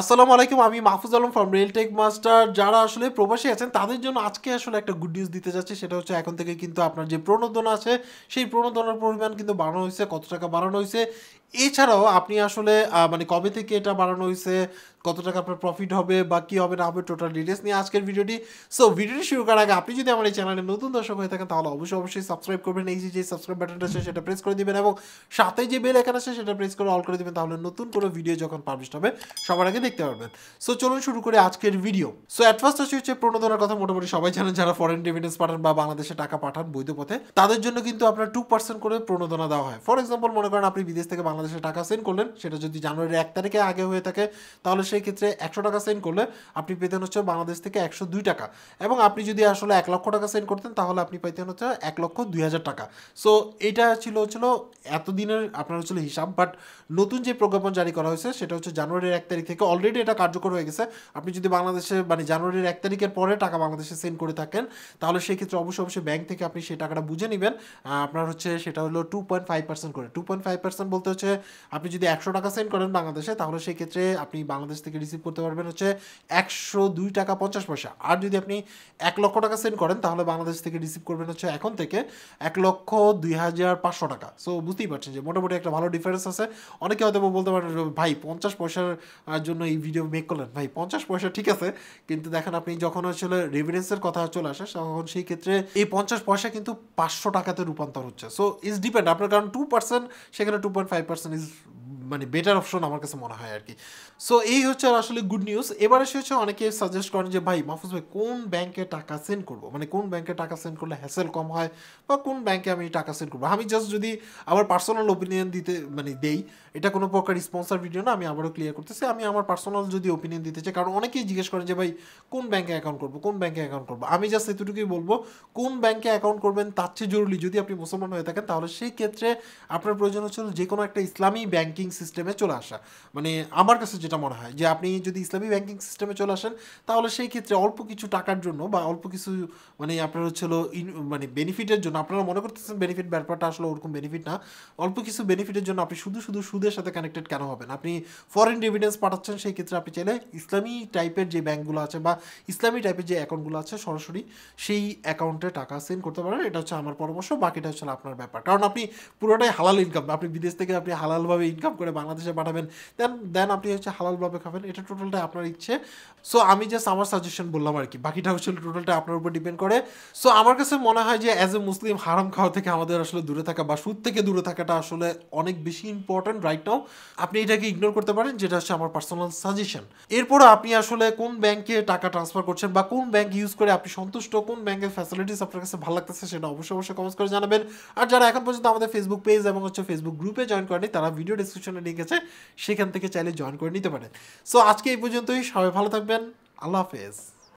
আসসালামু আলাইকুম আমি Mahfuz Alam from tech master যারা আসলে প্রবাসী আছেন তাদের জন্য আজকে আসলে একটা গুড নিউজ দিতে যাচ্ছে সেটা হচ্ছে এখন থেকে কিন্তু আপনার যে প্রণোদনা আছে সেই প্রণোদনার পরিমাণ কিন্তু বাড়ানো হয়েছে কত টাকা বাড়ানো হয়েছে এছাড়াও আপনি আসলে মানে কবে থেকে এটা বাড়ানো হয়েছে কত টাকা আপনার প্রফিট হবে বা কী হবে না হবে টোটাল ডিটেলস নিয়ে আজকের ভিডিওটি সো ভিডিওটি শুরু করার আগে আপনি যদি আমার এই চ্যানেলে নতুন দর্শক হয়ে থাকেন তাহলে অবশ্যই অবশ্যই সাবস্ক্রাইব করবেন এই যে সাবস্ক্রাইব বাটনটা আছে সেটা প্রেস করে দিবেন এবং সাথে যে বেল এখানে আছে সেটা প্রেস করে অল করে দিবেন তাহলে নতুন কোনো ভিডিও যখন পাবলিশ হবে সবার আগে দেখতে পারবেন সো চলুন শুরু করে আজকের ভিডিও সো অ্যাট ফার্স্ট আছে হচ্ছে প্রণোদনার কথা মোটামুটি সবাই জানেন যারা ফরেন রেমিটেন্স পাঠান বা বাংলাদেশে টাকা পাঠান বৈধ পথে তাদের জন্য কিন্তু আপনার টু পার্সেন্ট করে প্রণোদনা দেওয়া হয় ফর এক্সাম্পল মনে করেন আপনি বিদেশ থেকে বাংলাদেশে টাকা সেন্ড করলেন সেটা যদি জানুয়ারির এক তারিখে আগে হয়ে থাকে তাহলে সেই ক্ষেত্রে একশো টাকা সেন্ড করলে আপনি পেতেন হচ্ছে বাংলাদেশ থেকে একশো দুই টাকা এবং আপনি যদি আসলে এক লক্ষ টাকা সেন্ড করতেন তাহলে আপনি পেতেন হচ্ছে এক লক্ষ দুই হাজার টাকা সো এটা ছিল হচ্ছিল এতদিনের আপনার হচ্ছিল হিসাব বাট নতুন যে প্রজ্ঞাপন জারি করা হয়েছে সেটা হচ্ছে জানুয়ারির এক তারিখ থেকে অলরেডি এটা কার্যকর হয়ে গেছে আপনি যদি বাংলাদেশে মানে জানুয়ারির এক তারিখের পরে টাকা বাংলাদেশে সেন্ড করে থাকেন তাহলে সেই ক্ষেত্রে অবশ্যই অবশ্যই ব্যাংক থেকে আপনি সেই টাকাটা বুঝে নেবেন আপনার হচ্ছে সেটা হলো টু পয়েন্ট ফাইভ পার্সেন্ট করে টু পয়েন্ট ফাইভ পার্সেন্ট বলতে হচ্ছে হচ্ছে আপনি যদি একশো টাকা সেন্ড করেন বাংলাদেশে তাহলে সেই ক্ষেত্রে আপনি বাংলাদেশ থেকে রিসিভ করতে পারবেন হচ্ছে একশো দুই টাকা পঞ্চাশ পয়সা আর যদি আপনি এক লক্ষ টাকা সেন্ড করেন তাহলে বাংলাদেশ থেকে রিসিভ করবেন হচ্ছে এখন থেকে এক লক্ষ দুই হাজার পাঁচশো টাকা সো বুঝতেই পারছেন যে মোটামুটি একটা ভালো ডিফারেন্স আছে অনেকে হয়তো বলতে পারেন ভাই পঞ্চাশ পয়সার জন্য এই ভিডিও মেক করলেন ভাই পঞ্চাশ পয়সা ঠিক আছে কিন্তু দেখেন আপনি যখন আসলে রেভিডেন্সের কথা চলে আসে তখন সেই ক্ষেত্রে এই পঞ্চাশ পয়সা কিন্তু পাঁচশো টাকাতে রূপান্তর হচ্ছে সো ইজ ডিপেন্ড আপনার কারণ টু পার্সেন্ট সেখানে two point five person is মানে বেটার অপশন আমার কাছে মনে হয় আর কি সো এই হচ্ছে আসলে গুড নিউজ এবার এসে হচ্ছে অনেকে সাজেস্ট করেন যে ভাই মাহফুজ ভাই কোন ব্যাংকে টাকা সেন্ড করবো মানে কোন ব্যাংকে টাকা সেন্ড করলে হ্যাসেল কম হয় বা কোন ব্যাংকে আমি টাকা সেন্ড করবো আমি জাস্ট যদি আমার পার্সোনাল ওপিনিয়ন দিতে মানে দেই এটা কোনো প্রকার স্পন্সার ভিডিও না আমি আবারও ক্লিয়ার করতেছি আমি আমার পার্সোনাল যদি ওপিনিয়ন দিতে চাই কারণ অনেকেই জিজ্ঞেস করেন যে ভাই কোন ব্যাংকে অ্যাকাউন্ট করবো কোন ব্যাংকে অ্যাকাউন্ট করবো আমি জাস্ট এতটুকুই বলবো কোন ব্যাংকে অ্যাকাউন্ট করবেন তার চেয়ে জরুরি যদি আপনি মুসলমান হয়ে থাকেন তাহলে সেই ক্ষেত্রে আপনার প্রয়োজন হচ্ছে যে কোনো একটা ইসলামী ব্যাংকিং সিস্টেমে চলে আসা মানে আমার কাছে যেটা মনে হয় যে আপনি যদি ইসলামী ব্যাংকিং সিস্টেমে চলে আসেন তাহলে সেই ক্ষেত্রে অল্প কিছু টাকার জন্য বা অল্প কিছু মানে আপনার হচ্ছিল মানে বেনিফিটের জন্য আপনারা মনে করতেছেন বেনিফিট ব্যাপারটা আসলে ওরকম বেনিফিট না অল্প কিছু বেনিফিটের জন্য আপনি শুধু শুধু সুদের সাথে কানেক্টেড কেন হবেন আপনি ফরেন ডিভিডেন্স পাঠাচ্ছেন সেই ক্ষেত্রে আপনি চাইলে ইসলামী টাইপের যে ব্যাঙ্কগুলো আছে বা ইসলামী টাইপের যে অ্যাকাউন্টগুলো আছে সরাসরি সেই অ্যাকাউন্টে টাকা সেন্ড করতে পারেন এটা হচ্ছে আমার পরামর্শ বাকিটা হচ্ছে আপনার ব্যাপার কারণ আপনি পুরোটাই হালাল ইনকাম আপনি বিদেশ থেকে আপনি হালালভাবে ইনকাম করে করে বাংলাদেশে পাঠাবেন দেন দেন আপনি হচ্ছে হালালভাবে খাবেন এটা টোটালটা আপনার ইচ্ছে সো আমি জাস্ট আমার সাজেশন বললাম আর কি বাকিটা হচ্ছে টোটালটা আপনার উপর ডিপেন্ড করে সো আমার কাছে মনে হয় যে অ্যাজ এ মুসলিম হারাম খাওয়া থেকে আমাদের আসলে দূরে থাকা বা সুদ থেকে দূরে থাকাটা আসলে অনেক বেশি ইম্পর্টেন্ট রাইট নাও আপনি এটাকে ইগনোর করতে পারেন যেটা হচ্ছে আমার পার্সোনাল সাজেশন এরপর আপনি আসলে কোন ব্যাংকে টাকা ট্রান্সফার করছেন বা কোন ব্যাংক ইউজ করে আপনি সন্তুষ্ট কোন ব্যাংকের ফ্যাসিলিটিস আপনার কাছে ভালো লাগতেছে সেটা অবশ্যই অবশ্যই কমেন্ট করে জানাবেন আর যারা এখন পর্যন্ত আমাদের ফেসবুক পেজ এবং হচ্ছে ফেসবুক গ্রুপে জয়েন করেনি তারা ভিডিও ডিসক্রিপশনে টেলিগ্রাম লিঙ্ক আছে সেখান থেকে চাইলে জয়েন করে নিতে পারেন সো আজকে এই পর্যন্তই সবাই ভালো থাকবেন আল্লাহ হাফেজ